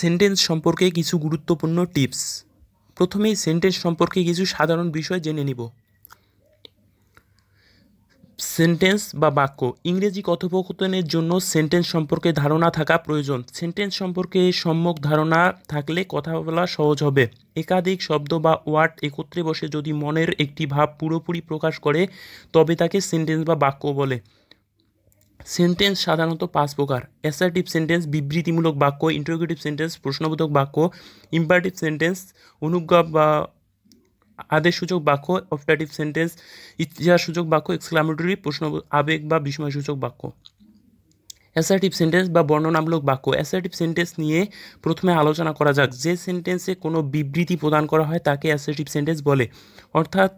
sentence সম্পর্কে কিছু গুরুত্বপূর্ণ টিপস প্রথমেই সেন্টেন্স সম্পর্কে কিছু সাধারণ বিষয় জেনে নিব সেন্টেন্স বা বাক্য ইংরেজি কথোপকথনের জন্য সেন্টেন্স সম্পর্কে ধারণা থাকা প্রয়োজন সেন্টেন্স সম্পর্কে সম্যক ধারণা থাকলে কথা বলা সহজ হবে একাধিক শব্দ বা ওয়ার্ড একত্রে বসে যদি মনের একটি ভাব পুরোপুরি প্রকাশ করে তবে তাকে সেন্টেন্স বা বাক্য বলে সেন্টেন্স সাধারণত পাঁচ প্রকার অ্যাসার্টিভ সেন্টেন্স বিবৃতিমূলক বাক্য ইন্টারোগেটিভ সেন্টেন্স প্রশ্নবোধক বাক্য ইম্পারেটিভ সেন্টেন্স অনুজ্ঞা বা আদেশসূচক বাক্য অপটাটিভ সেন্টেন্স ইতিহাসসূচক বাক্য এক্সক্লামেটরি প্রশ্ন আবেগ বা বিস্ময়সূচক বাক্য অ্যাসার্টিভ সেন্টেন্স বা বর্ণনামূলক বাক্য অ্যাসার্টিভ সেন্টেন্স নিয়ে প্রথমে আলোচনা করা যাক যে সেন্টেন্সে কোনো বিবৃতি প্রদান করা হয় তাকে অ্যাসার্টিভ সেন্টেন্স বলে অর্থাৎ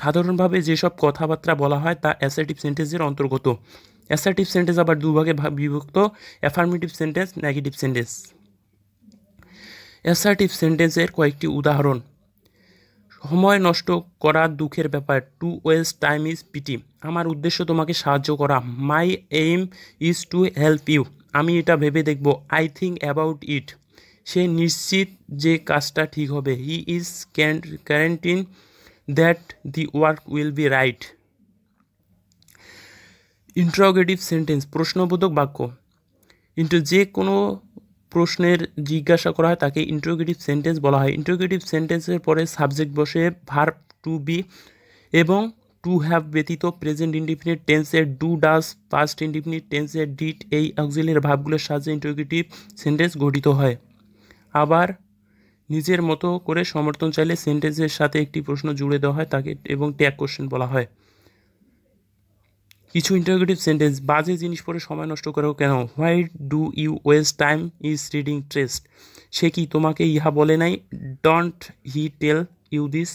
সাধারণভাবে যেসব কথাবার্তা বলা হয় তা অ্যাসার্টিভ সেন্টেন্সের অন্তর্গত অ্যাসার্টিভ সেন্টেন্স আবার দুভাগে বিভক্ত affirmative sentence negative sentence assertive সেন্টেন্সের কয়েকটি উদাহরণ সময় নষ্ট করা দুঃখের ব্যাপার to waste time is pity আমার উদ্দেশ্য তোমাকে সাহায্য করা my aim is to help you আমি এটা ভেবে দেখব আই থিঙ্ক অ্যাবাউট ইট সে নিশ্চিত যে কাজটা ঠিক হবে he is quarantine that the work will be right interrogative sentence প্রশ্নবোধক বাক্য কিন্তু যে কোনো প্রশ্নের জিজ্ঞাসা করা হয় তাকে ইন্টারোগেটিভ সেন্টেন্স বলা হয় ইন্টারোগেটিভ সেন্টেন্সের পরে সাবজেক্ট বসে ভার্ব টু বি এবং টু হ্যাভ ব্যতীত প্রেজেন্ট ইন্ডিফিনিট টেন্সের ডু ডাস পাস্ট ইন্ডিফিনিট টেন্সের ডিট এই অক্সিলের ভাবগুলোর সাহায্যে ইন্টারোগেটিভ সেন্টেন্স গঠিত হয় আবার নিজের মতো করে সমর্থন চাইলে সেন্টেন্সের সাথে একটি প্রশ্ন জুড়ে দেওয়া হয় তাকে এবং ট্যাগ কোশ্চেন বলা হয় কিছু ইন্টারগ্রেটিভ সেন্টেন্স বাজে জিনিস পরে সময় নষ্ট করো কেন why do you waste time is reading ট্রেস্ট সে কি তোমাকে ইহা বলে নাই don't he tell you this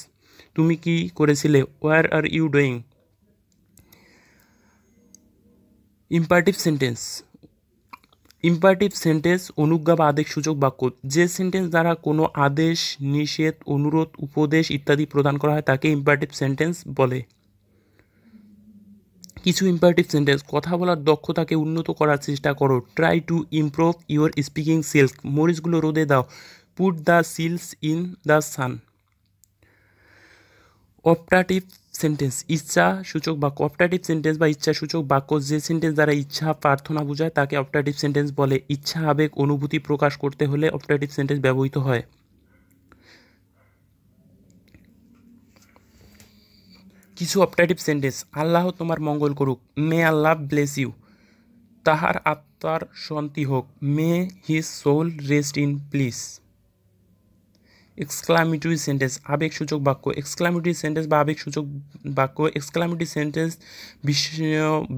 তুমি কি করেছিলে what are you doing imperative sentence imperative sentence অনুজ্ঞা বা আদেশ সূচক বাক্য যে সেন্টেন্স দ্বারা কোনো আদেশ নিষেধ অনুরোধ উপদেশ ইত্যাদি প্রদান করা হয় তাকে ইম্পারটিভ সেন্টেন্স বলে কিছু ইম্পারেটিভ সেন্টেন্স কথা বলার দক্ষতাকে উন্নত করার চেষ্টা করো try to improve your speaking সিল্ক মরিচগুলো রোদে দাও put the chillies in the sun optative sentence ইচ্ছা সূচক বাক্য অপটাটিভ সেন্টেন্স বা ইচ্ছা সূচক বাক্য যে সেন্টেন্স দ্বারা ইচ্ছা প্রার্থনা বোঝায় তাকে অপটাটিভ সেন্টেন্স বলে ইচ্ছা আবেগ অনুভূতি প্রকাশ করতে হলে অপটাটিভ সেন্টেন্স ব্যবহৃত হয় কিছু অপটাইটিভ সেন্টেন্স আল্লাহ তোমার মঙ্গল করুক মে আল্লাহ ব্লেস ইউ তাহার আত্মার শান্তি হোক may his soul rest in peace exclamatory sentence আবেগসূচক বাক্য এক্সক্লামেটরি সেন্টেন্স বা আবেগসূচক বাক্য এক্সক্লামেটরি সেন্টেন্স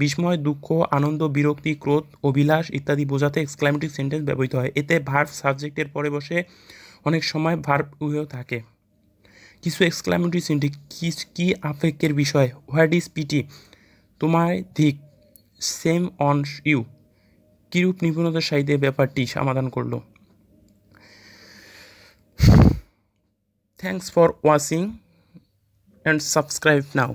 বিস্ময় দুঃখ আনন্দ বিরক্তি ক্রোধ অভিলাষ ইত্যাদি বোঝাতে এক্সক্লামেটরি সেন্টেন্স ব্যবহৃত হয় এতে ভার্ভ সাবজেক্টের পরে বসে অনেক সময় ভার্ভ উহেও থাকে কিছু এক্সক্লামেটরি সেন্টেন্স কি কি আফেক্টের বিষয় হোয়াট ইজ পিটি তোমার ধিক সেম অন ইউ কিরূপ নিপুণতার সাহিত্যে ব্যাপারটি সমাধান করলো thanks for watching and subscribe now